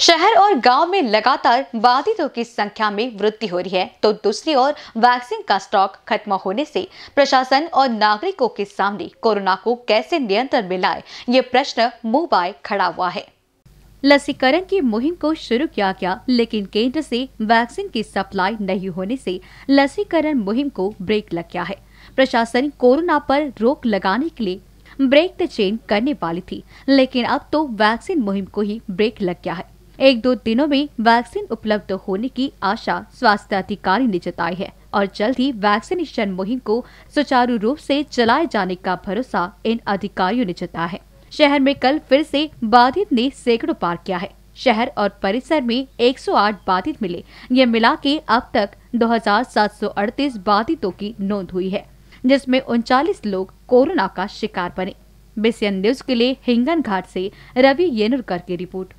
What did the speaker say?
शहर और गांव में लगातार बाधितों की संख्या में वृद्धि हो रही है तो दूसरी ओर वैक्सीन का स्टॉक खत्म होने से प्रशासन और नागरिकों के सामने कोरोना को कैसे नियंत्रण में लाए ये प्रश्न मुंह बाय खड़ा हुआ है लसीकरण की मुहिम को शुरू किया गया लेकिन केंद्र से वैक्सीन की सप्लाई नहीं होने से लसीकरण मुहिम को ब्रेक लग गया है प्रशासन कोरोना पर रोक लगाने के लिए ब्रेक द चेन करने वाली थी लेकिन अब तो वैक्सीन मुहिम को ही ब्रेक लग गया है एक दो दिनों में वैक्सीन उपलब्ध होने की आशा स्वास्थ्य अधिकारी ने जताई है और जल्द ही वैक्सीनेशन मुहिम को सुचारू रूप से चलाए जाने का भरोसा इन अधिकारियों ने जताया है शहर में कल फिर से बाधित ने सैकड़ों पार किया है शहर और परिसर में 108 बाधित मिले ये मिला के अब तक 2,738 बाधितों की नोंद हुई है जिसमें उनचालीस लोग कोरोना का शिकार बने बीसीएन न्यूज के लिए हिंगन घाट ऐसी रवि येनुरकर की रिपोर्ट